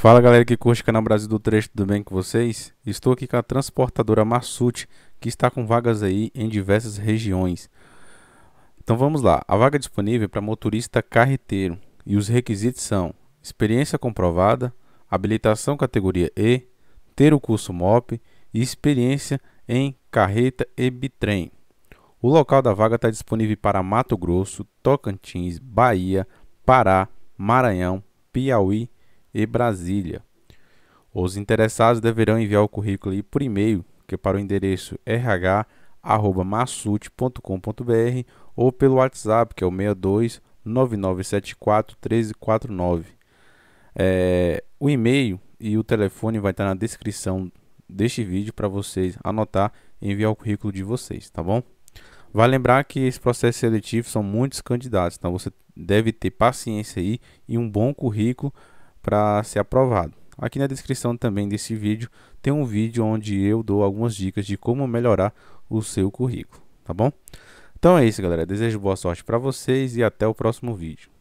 Fala galera que curte o canal Brasil do Trecho, tudo bem com vocês? Estou aqui com a transportadora Massute que está com vagas aí em diversas regiões. Então vamos lá, a vaga é disponível para motorista carreteiro e os requisitos são experiência comprovada, habilitação categoria E, ter o curso MOP e experiência em carreta e bitrem. O local da vaga está disponível para Mato Grosso, Tocantins, Bahia, Pará, Maranhão, Piauí e Brasília. Os interessados deverão enviar o currículo por e-mail, que é para o endereço rh@massute.com.br ou pelo WhatsApp, que é o 62 9974 1349. É, o e-mail e o telefone vai estar na descrição deste vídeo para vocês anotar e enviar o currículo de vocês, tá bom? Vai lembrar que esse processo seletivo são muitos candidatos, então você deve ter paciência aí e um bom currículo para ser aprovado. Aqui na descrição também desse vídeo tem um vídeo onde eu dou algumas dicas de como melhorar o seu currículo, tá bom? Então é isso, galera. Desejo boa sorte para vocês e até o próximo vídeo.